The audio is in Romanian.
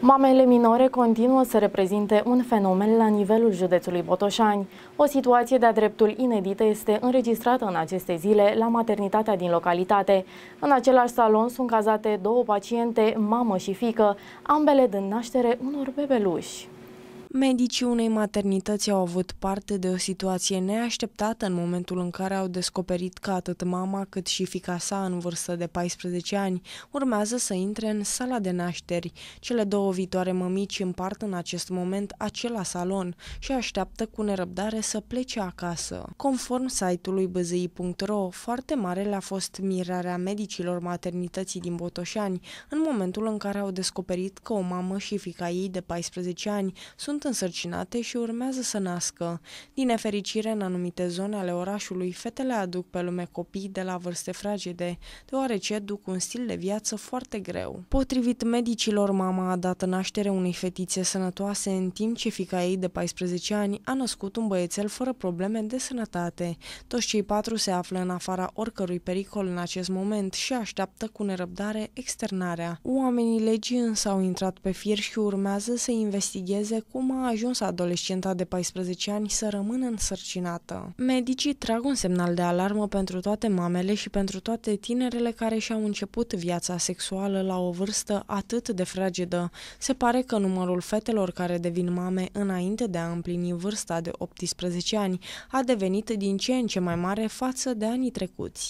Mamele minore continuă să reprezinte un fenomen la nivelul județului Botoșani. O situație de-a dreptul inedită este înregistrată în aceste zile la maternitatea din localitate. În același salon sunt cazate două paciente, mamă și fică, ambele dând naștere unor bebeluși. Medicii unei maternități au avut parte de o situație neașteptată în momentul în care au descoperit că atât mama cât și fica sa în vârstă de 14 ani urmează să intre în sala de nașteri. Cele două viitoare mămici împart în acest moment acela salon și așteaptă cu nerăbdare să plece acasă. Conform site-ului bzi.ro, foarte mare le-a fost mirarea medicilor maternității din Botoșani în momentul în care au descoperit că o mamă și fica ei de 14 ani sunt sunt însărcinate și urmează să nască. Din nefericire, în anumite zone ale orașului, fetele aduc pe lume copii de la vârste fragede, deoarece duc un stil de viață foarte greu. Potrivit medicilor, mama a dat naștere unei fetițe sănătoase, în timp ce fica ei de 14 ani a născut un băiețel fără probleme de sănătate. Toți cei patru se află în afara oricărui pericol în acest moment și așteaptă cu nerăbdare externarea. Oamenii legii însă au intrat pe fir și urmează să investigheze cum acum a ajuns adolescenta de 14 ani să rămână însărcinată. Medicii trag un semnal de alarmă pentru toate mamele și pentru toate tinerele care și-au început viața sexuală la o vârstă atât de fragedă. Se pare că numărul fetelor care devin mame înainte de a împlini vârsta de 18 ani a devenit din ce în ce mai mare față de anii trecuți.